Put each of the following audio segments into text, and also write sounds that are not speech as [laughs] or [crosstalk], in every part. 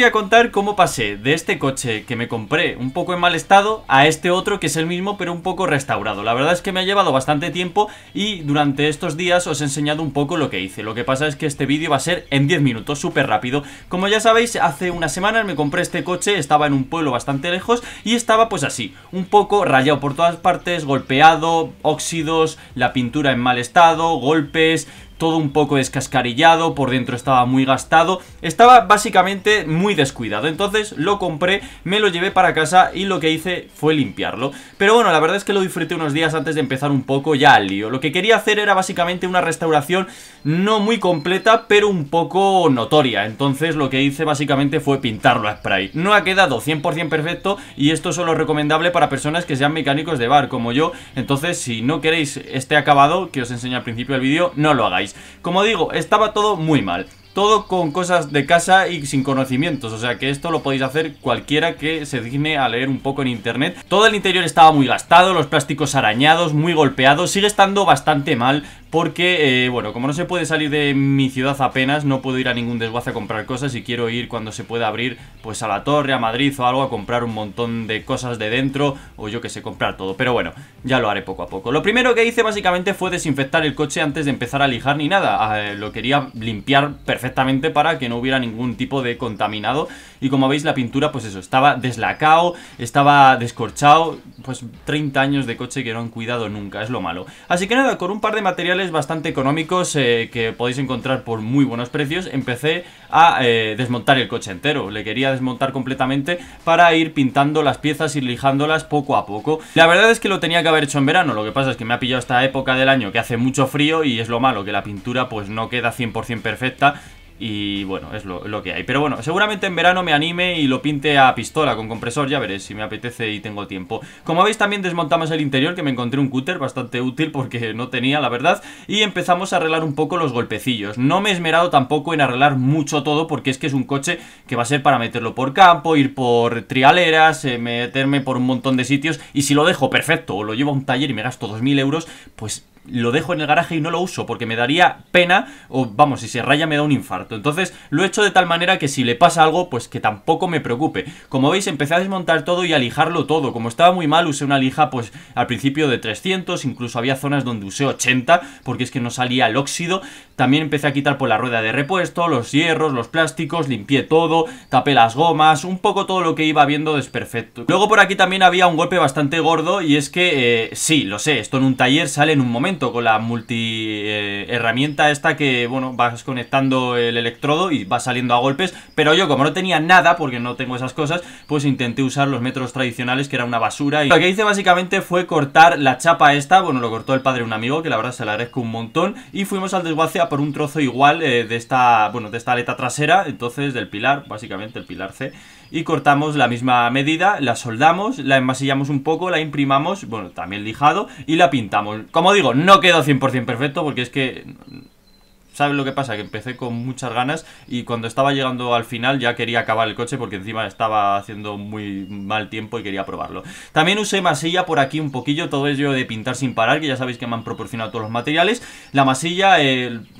voy a contar cómo pasé de este coche que me compré un poco en mal estado a este otro que es el mismo pero un poco restaurado. La verdad es que me ha llevado bastante tiempo y durante estos días os he enseñado un poco lo que hice. Lo que pasa es que este vídeo va a ser en 10 minutos, súper rápido. Como ya sabéis, hace unas semanas me compré este coche, estaba en un pueblo bastante lejos y estaba pues así, un poco rayado por todas partes, golpeado, óxidos, la pintura en mal estado, golpes, todo un poco descascarillado, por dentro estaba muy gastado, estaba básicamente muy descuidado, entonces lo compré, me lo llevé para casa y lo que hice fue limpiarlo, pero bueno, la verdad es que lo disfruté unos días antes de empezar un poco ya al lío, lo que quería hacer era básicamente una restauración no muy completa, pero un poco notoria, entonces lo que hice básicamente fue pintarlo a spray, no ha quedado 100% perfecto y esto solo recomendable para personas que sean mecánicos de bar como yo, entonces si no queréis este acabado que os enseñé al principio del vídeo, no lo hagáis como digo, estaba todo muy mal. Todo con cosas de casa y sin conocimientos, o sea que esto lo podéis hacer cualquiera que se digne a leer un poco en internet. Todo el interior estaba muy gastado, los plásticos arañados, muy golpeados, sigue estando bastante mal porque, eh, bueno, como no se puede salir de mi ciudad apenas, no puedo ir a ningún desguace a comprar cosas y quiero ir cuando se pueda abrir, pues a la torre, a Madrid o algo, a comprar un montón de cosas de dentro o yo que sé, comprar todo. Pero bueno, ya lo haré poco a poco. Lo primero que hice básicamente fue desinfectar el coche antes de empezar a lijar ni nada. Ah, eh, lo quería limpiar perfectamente para que no hubiera ningún tipo de contaminado. Y como veis, la pintura, pues eso, estaba deslacado, estaba descorchado, pues 30 años de coche que no han cuidado nunca, es lo malo. Así que nada, con un par de materiales bastante económicos eh, que podéis encontrar por muy buenos precios, empecé a eh, desmontar el coche entero. Le quería desmontar completamente para ir pintando las piezas y lijándolas poco a poco. La verdad es que lo tenía que haber hecho en verano, lo que pasa es que me ha pillado esta época del año que hace mucho frío y es lo malo, que la pintura pues no queda 100% perfecta y bueno, es lo, que hay. Pero bueno, seguramente en verano me anime y lo pinte a pistola con compresor. Ya veré si me apetece y tengo tiempo. Como veis también desmontamos el interior que me encontré un cúter bastante útil porque no tenía la verdad. Y empezamos a arreglar un poco los golpecillos. No me he esmerado tampoco en arreglar mucho todo porque es que es un coche que va a ser para meterlo por campo, ir por trialeras, eh, meterme por un montón de sitios. Y si lo dejo perfecto o lo llevo a un taller y me gasto 2.000 euros, pues lo dejo en el garaje y no lo uso porque me daría pena o vamos, si se raya me da un infarto. Entonces lo he hecho de tal manera que si le pasa algo, pues que tampoco me preocupe. Como veis, empecé a desmontar todo y a lijarlo todo. Como estaba muy mal, usé una lija pues al principio de 300, incluso había zonas donde usé 80 porque es que no salía el óxido. También empecé a quitar por pues, la rueda de repuesto, los hierros, los plásticos, limpié todo, tapé las gomas, un poco todo lo que iba viendo desperfecto. Luego por aquí también había un golpe bastante gordo y es que, eh, sí, lo sé, esto en un taller sale en un momento con la multi eh, herramienta esta que, bueno, vas conectando el electrodo y va saliendo a golpes, pero yo como no tenía nada, porque no tengo esas cosas, pues intenté usar los metros tradicionales que era una basura y lo que hice básicamente fue cortar la chapa esta, bueno, lo cortó el padre de un amigo, que la verdad se la agradezco un montón, y fuimos al desguace a por un trozo igual eh, de esta, bueno, de esta aleta trasera, entonces del pilar, básicamente el pilar C, y cortamos la misma medida, la soldamos, la enmasillamos un poco, la imprimamos, bueno, también lijado, y la pintamos. Como digo, no quedó 100% perfecto porque es que ¿Sabes lo que pasa? Que empecé con muchas ganas y cuando estaba llegando al final ya quería acabar el coche porque encima estaba haciendo muy mal tiempo y quería probarlo. También usé masilla por aquí un poquillo, todo ello de pintar sin parar, que ya sabéis que me han proporcionado todos los materiales. La masilla,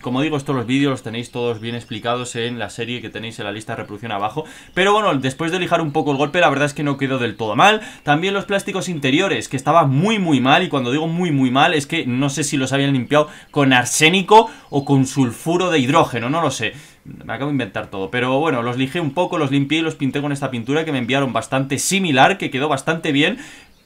como digo, estos los vídeos los tenéis todos bien explicados en la serie que tenéis en la lista de reproducción abajo. Pero bueno, después de lijar un poco el golpe, la verdad es que no quedó del todo mal. También los plásticos interiores, que estaba muy muy mal y cuando digo muy muy mal es que no sé si los habían limpiado con arsénico o con su furo de hidrógeno, no lo sé. Me acabo de inventar todo. Pero bueno, los lijé un poco, los limpié y los pinté con esta pintura que me enviaron bastante similar, que quedó bastante bien.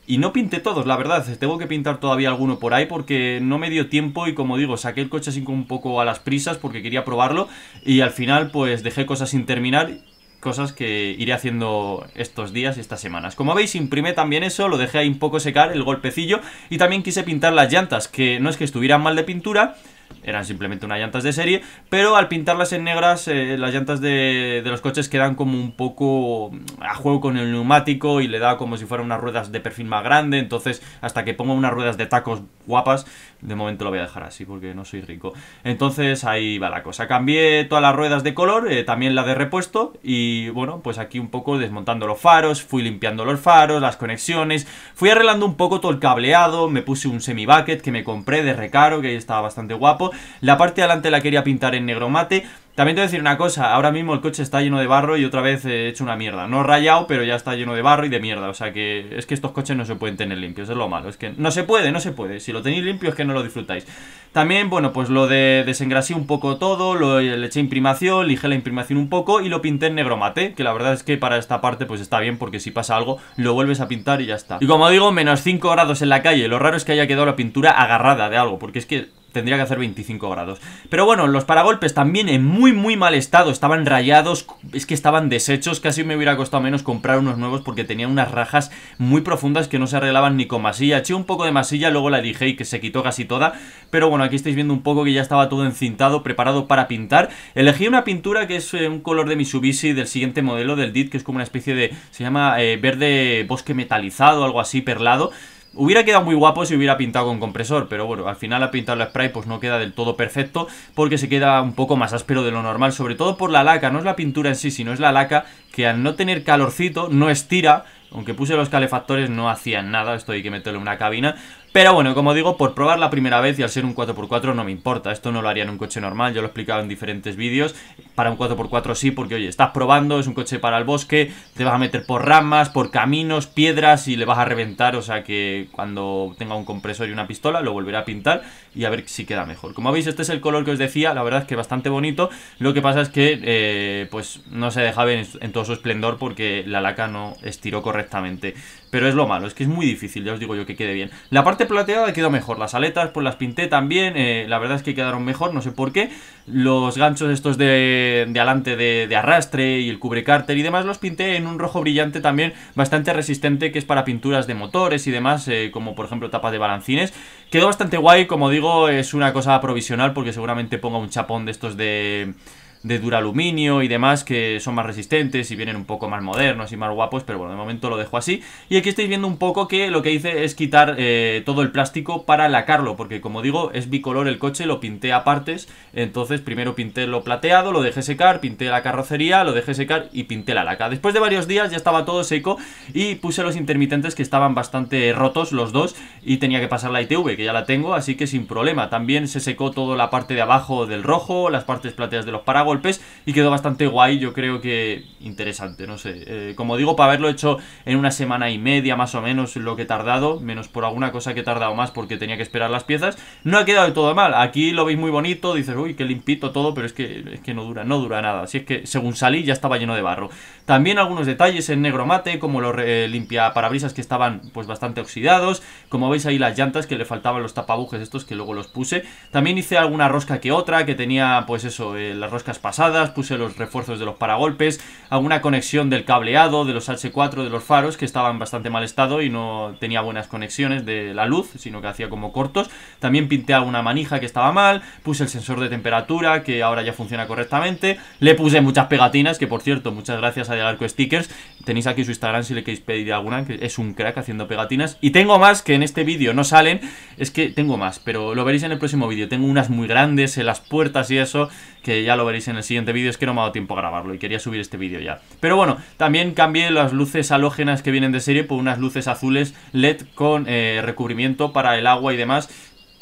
Y no pinté todos, la verdad, tengo que pintar todavía alguno por ahí porque no me dio tiempo y como digo, saqué el coche así un poco a las prisas porque quería probarlo y al final pues dejé cosas sin terminar cosas que iré haciendo estos días y estas semanas. Como veis, imprimé también eso, lo dejé ahí un poco secar, el golpecillo, y también quise pintar las llantas, que no es que estuvieran mal de pintura, eran simplemente unas llantas de serie, pero al pintarlas en negras eh, las llantas de, los coches quedan como un poco a juego con el neumático y le da como si fueran unas ruedas de perfil más grande, entonces hasta que ponga unas ruedas de tacos guapas, de momento lo voy a dejar así porque no soy rico. Entonces ahí va la cosa, cambié todas las ruedas de color, eh, también la de repuesto y bueno, pues aquí un poco desmontando los faros, fui limpiando los faros, las conexiones, fui arreglando un poco todo el cableado, me puse un semi bucket que me compré de recaro que estaba bastante guapo, la parte de adelante la quería pintar en negro mate. También te voy a decir una cosa, ahora mismo el coche está lleno de barro y otra vez he eh, hecho una mierda. No rayado, pero ya está lleno de barro y de mierda. O sea que es que estos coches no se pueden tener limpios, es lo malo. Es que no se puede, no se puede. Si lo tenéis limpio es que no lo disfrutáis. También, bueno, pues lo de desengrasé un poco todo, lo, le eché imprimación, lijé la imprimación un poco y lo pinté en negro mate, que la verdad es que para esta parte pues está bien porque si pasa algo lo vuelves a pintar y ya está. Y como digo, menos 5 grados en la calle. Lo raro es que haya quedado la pintura agarrada de algo, porque es que tendría que hacer 25 grados. Pero bueno, los paragolpes también en muy muy mal estado, estaban rayados, es que estaban deshechos, casi me hubiera costado menos comprar unos nuevos porque tenían unas rajas muy profundas que no se arreglaban ni con masilla. Eché un poco de masilla, luego la dije y que se quitó casi toda, pero bueno, aquí estáis viendo un poco que ya estaba todo encintado, preparado para pintar. Elegí una pintura que es eh, un color de Mitsubishi del siguiente modelo, del DIT, que es como una especie de, se llama eh, verde bosque metalizado, algo así, perlado. Hubiera quedado muy guapo si hubiera pintado con compresor, pero bueno, al final al pintar la spray pues no queda del todo perfecto porque se queda un poco más áspero de lo normal, sobre todo por la laca, no es la pintura en sí, sino es la laca que al no tener calorcito no estira aunque puse los calefactores no hacían nada, esto hay que meterle una cabina pero bueno, como digo, por probar la primera vez y al ser un 4x4 no me importa. Esto no lo haría en un coche normal, yo lo he explicado en diferentes vídeos. Para un 4x4 sí, porque oye, estás probando, es un coche para el bosque, te vas a meter por ramas, por caminos, piedras y le vas a reventar. O sea que cuando tenga un compresor y una pistola lo volverá a pintar y a ver si queda mejor. Como veis, este es el color que os decía, la verdad es que bastante bonito. Lo que pasa es que eh, pues no se deja ver en todo su esplendor porque la laca no estiró correctamente. Pero es lo malo, es que es muy difícil, ya os digo yo que quede bien. La parte plateado plateada quedó mejor. Las aletas pues las pinté también. Eh, la verdad es que quedaron mejor, no sé por qué. Los ganchos estos de, adelante de, arrastre y el cubre cárter y demás los pinté en un rojo brillante también bastante resistente que es para pinturas de motores y demás, eh, como por ejemplo tapas de balancines. Quedó bastante guay, como digo, es una cosa provisional porque seguramente ponga un chapón de estos de de duraluminio y demás que son más resistentes y vienen un poco más modernos y más guapos, pero bueno, de momento lo dejo así. Y aquí estáis viendo un poco que lo que hice es quitar eh, todo el plástico para lacarlo, porque como digo, es bicolor el coche, lo pinté a partes, entonces primero pinté lo plateado, lo dejé secar, pinté la carrocería, lo dejé secar y pinté la laca. Después de varios días ya estaba todo seco y puse los intermitentes que estaban bastante rotos los dos y tenía que pasar la ITV, que ya la tengo, así que sin problema. También se secó toda la parte de abajo del rojo, las partes plateadas de los paraguas, golpes y quedó bastante guay, yo creo que interesante, no sé. Eh, como digo, para haberlo hecho en una semana y media más o menos lo que he tardado, menos por alguna cosa que he tardado más porque tenía que esperar las piezas, no ha quedado de todo mal. Aquí lo veis muy bonito, dices, uy, qué limpito todo, pero es que, es que no dura, no dura nada. Así es que según salí ya estaba lleno de barro. También algunos detalles en negro mate, como los limpiaparabrisas eh, limpia parabrisas que estaban pues bastante oxidados, como veis ahí las llantas que le faltaban los tapabujes estos que luego los puse. También hice alguna rosca que otra, que tenía pues eso, eh, las roscas pasadas, puse los refuerzos de los paragolpes, alguna conexión del cableado, de los H4, de los faros, que estaban bastante mal estado y no tenía buenas conexiones de la luz, sino que hacía como cortos. También pinté alguna manija que estaba mal, puse el sensor de temperatura, que ahora ya funciona correctamente. Le puse muchas pegatinas, que por cierto, muchas gracias a Arco Stickers. Tenéis aquí su Instagram si le queréis pedir alguna, que es un crack haciendo pegatinas. Y tengo más que en este vídeo no salen, es que tengo más, pero lo veréis en el próximo vídeo. Tengo unas muy grandes en las puertas y eso, que ya lo veréis en el siguiente vídeo. Es que no me ha dado tiempo a grabarlo y quería subir este vídeo ya. Pero bueno, también cambié las luces halógenas que vienen de serie por unas luces azules LED con eh, recubrimiento para el agua y demás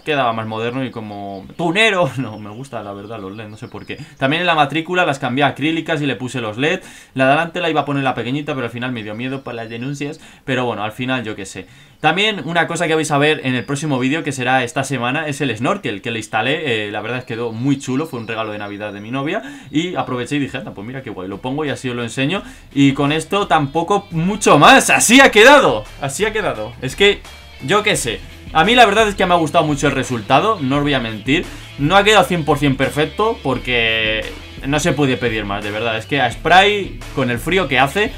quedaba más moderno y como... ¡Tunero! [laughs] No, me gusta la verdad los LED, no sé por qué. También en la matrícula las cambié a acrílicas y le puse los LED. La de la iba a poner la pequeñita, pero al final me dio miedo para las denuncias. Pero bueno, al final yo qué sé. También una cosa que vais a ver en el próximo vídeo, que será esta semana, es el snorkel que le instalé. Eh, la verdad es que quedó muy chulo, fue un regalo de Navidad de mi novia. Y aproveché y dije, pues mira qué guay, lo pongo y así os lo enseño. Y con esto tampoco mucho más, así ha quedado. Así ha quedado. Es que, yo qué sé. A mí la verdad es que me ha gustado mucho el resultado, no os voy a mentir. No ha quedado 100% perfecto porque no se puede pedir más, de verdad. Es que a Spray, con el frío que hace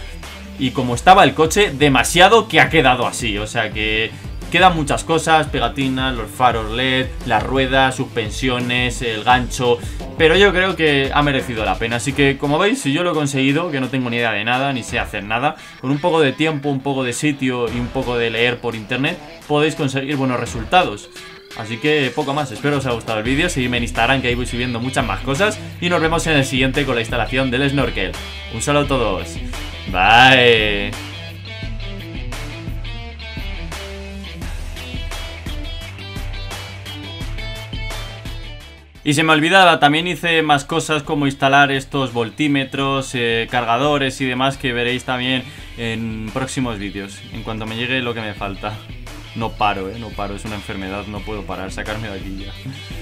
y como estaba el coche, demasiado que ha quedado así. O sea que Quedan muchas cosas, pegatinas, los faros LED, las ruedas, suspensiones, el gancho, pero yo creo que ha merecido la pena. Así que como veis, si yo lo he conseguido, que no tengo ni idea de nada, ni sé hacer nada, con un poco de tiempo, un poco de sitio y un poco de leer por internet, podéis conseguir buenos resultados. Así que poco más, espero os haya gustado el vídeo, seguidme en Instagram que ahí voy subiendo muchas más cosas y nos vemos en el siguiente con la instalación del snorkel. Un saludo a todos, bye. Y se me olvidaba, también hice más cosas como instalar estos voltímetros, eh, cargadores y demás que veréis también en próximos vídeos, en cuanto me llegue lo que me falta. No paro, eh, no paro, es una enfermedad, no puedo parar, sacarme de aquí ya.